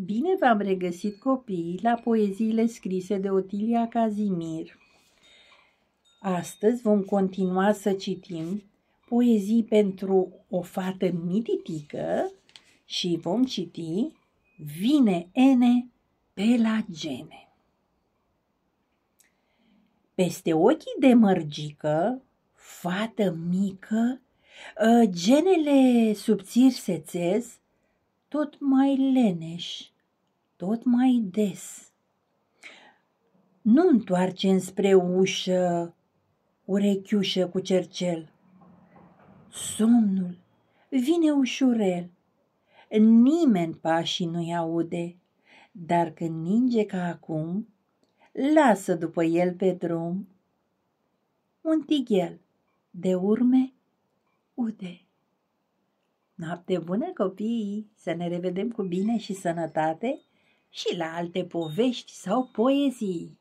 Bine v-am regăsit copiii la poeziile scrise de Otilia Cazimir. Astăzi vom continua să citim poezii pentru o fată mititică și vom citi Vine Ene pe la gene. Peste ochii de mărgică, fată mică, ă, genele subțiri sețez, tot mai leneș, tot mai des. Nu întoarce înspre ușă urechiușă cu cercel. Somnul vine ușurel, nimeni pașii nu-i aude, dar când ninge ca acum, lasă după el pe drum un tighel de urme ude. Noapte bună, copii! Să ne revedem cu bine și sănătate și la alte povești sau poezii!